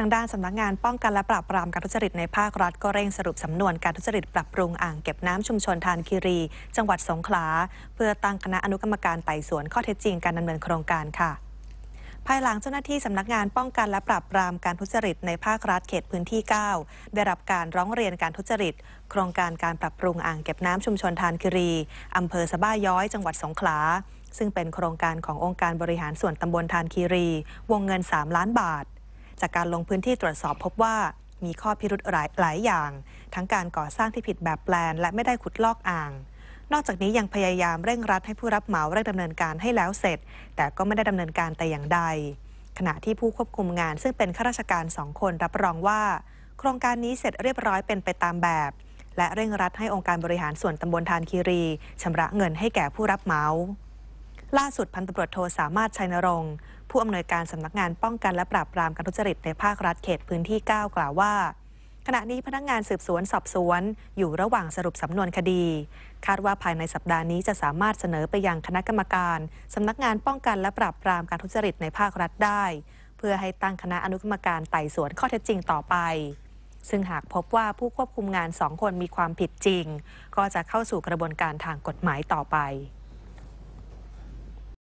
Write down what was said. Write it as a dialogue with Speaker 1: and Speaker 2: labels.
Speaker 1: ทางด้านสำนักงานป้องกันและปราบปรามการทุจริตในภาครัฐก็เร่งสรุปสำนวน การทุจริตปรับปรุงอ่างเก็บน้ำชุมชนทานคีรี จังหวัดสงขลา เพื่อตั้งคณะอนุกรรมการไต่สวนข้อเท็จจริงการดำเนินโครงการค่ะ ภายหลังเจ้าหน้าที่สำนักงานป้องกันและปราบปรามการทุจริตในภาครัฐเขตพื้นที่ 9 ได้รับการร้องเรียนการทุจริต โครงการการปรับปรุงอ่างเก็บน้ำชุมชนทานคีรีอำเภอสะบ้าย้อยจังหวัดสงขลาซึ่งเป็นโครงการขององค์การบริหารส่วนตำบลทานคีรี วงเงิน 3 ล้านบาทจากการลงพื้นที่ตรวจสอบพบว่ามีข้อพิรุธหลายอย่าง ทั้งการก่อสร้างที่ผิดแบบแปลนและไม่ได้ขุดลอกอ่าง นอกจากนี้ยังพยายามเร่งรัดให้ผู้รับเหมาเร่งดำเนินการให้แล้วเสร็จ แต่ก็ไม่ได้ดำเนินการแต่อย่างใดขณะที่ผู้ควบคุมงาน ซึ่งเป็นข้าราชการสองคนรับรองว่า โครงการนี้เสร็จเรียบร้อยเป็นไปตามแบบ และเร่งรัดให้องค์การบริหารส่วนตำบลทานคีรีชำระเงินให้แก่ผู้รับเหมาล่าสุดพันตำรวจโทสามารถชัยนรงค์ ผู้อำนวยการสำนักงานป้องกันและปราบปรามการทุจริตในภาครัฐเขตพื้นที่9กล่าวว่าขณะนี้พนักงานสืบสวนสอบสวน อยู่ระหว่างสรุปสำนวนคดี คาดว่าภายในสัปดาห์นี้จะสามารถเสนอไปยังคณะกรรมการ สำนักงานป้องกันและปราบปรามการทุจริตในภาครัฐได้ เพื่อให้ตั้งคณะอนุกรรมการไต่สวนข้อเท็จจริงต่อไป ซึ่งหากพบว่าผู้ควบคุมงานสองคนมีความผิดจริง ก็จะเข้าสู่กระบวนการทางกฎหมายต่อไป